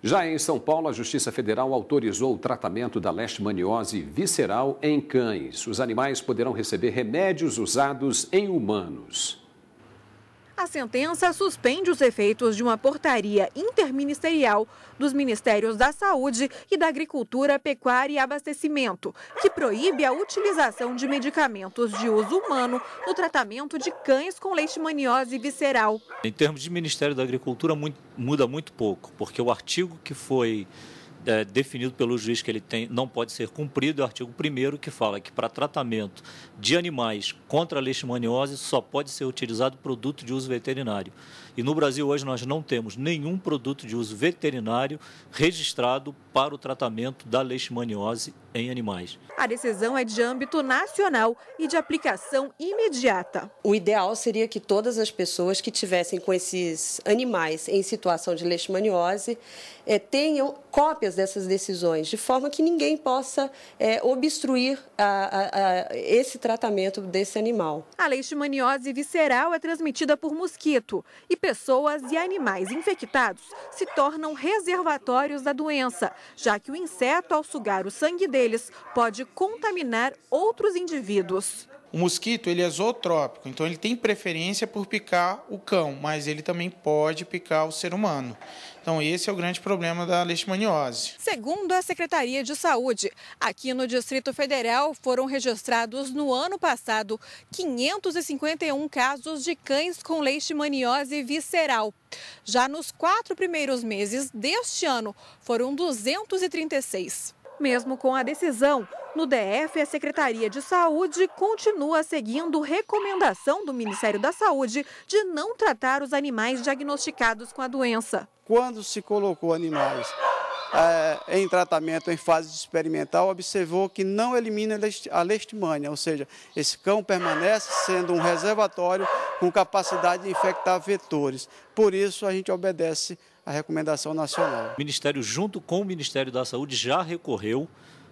Já em São Paulo, a Justiça Federal autorizou o tratamento da leishmaniose visceral em cães. Os animais poderão receber remédios usados em humanos. A sentença suspende os efeitos de uma portaria interministerial dos Ministérios da Saúde e da Agricultura, Pecuária e Abastecimento, que proíbe a utilização de medicamentos de uso humano no tratamento de cães com leishmaniose visceral. Em termos de Ministério da Agricultura, muito, muda muito pouco, porque o artigo que foi é, definido pelo juiz que ele tem, não pode ser cumprido, é o artigo 1 que fala que para tratamento de animais contra a leishmaniose só pode ser utilizado produto de uso veterinário. E no Brasil hoje nós não temos nenhum produto de uso veterinário registrado para o tratamento da leishmaniose em animais. A decisão é de âmbito nacional e de aplicação imediata. O ideal seria que todas as pessoas que tivessem com esses animais em situação de leishmaniose eh, tenham cópias dessas decisões, de forma que ninguém possa é, obstruir a, a, a esse tratamento desse animal. A leishmaniose visceral é transmitida por mosquito e pessoas e animais infectados se tornam reservatórios da doença, já que o inseto, ao sugar o sangue deles, pode contaminar outros indivíduos. O mosquito ele é zootrópico, então ele tem preferência por picar o cão, mas ele também pode picar o ser humano. Então esse é o grande problema da leishmaniose. Segundo a Secretaria de Saúde, aqui no Distrito Federal foram registrados no ano passado 551 casos de cães com leishmaniose visceral. Já nos quatro primeiros meses deste ano foram 236. Mesmo com a decisão, no DF, a Secretaria de Saúde continua seguindo recomendação do Ministério da Saúde de não tratar os animais diagnosticados com a doença. Quando se colocou animais é, em tratamento em fase experimental, observou que não elimina a leishmania, ou seja, esse cão permanece sendo um reservatório com capacidade de infectar vetores. Por isso, a gente obedece a recomendação nacional. O Ministério, junto com o Ministério da Saúde, já recorreu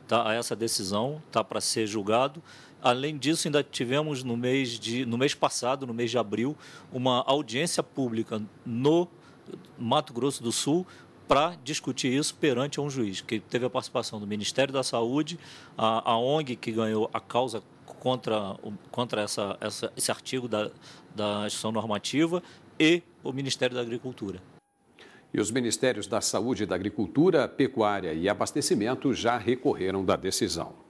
tá, a essa decisão, está para ser julgado. Além disso, ainda tivemos no mês, de, no mês passado, no mês de abril, uma audiência pública no Mato Grosso do Sul para discutir isso perante um juiz, que teve a participação do Ministério da Saúde, a, a ONG que ganhou a causa contra, contra essa, essa, esse artigo da, da instituição normativa e o Ministério da Agricultura. E os ministérios da Saúde, e da Agricultura, Pecuária e Abastecimento já recorreram da decisão.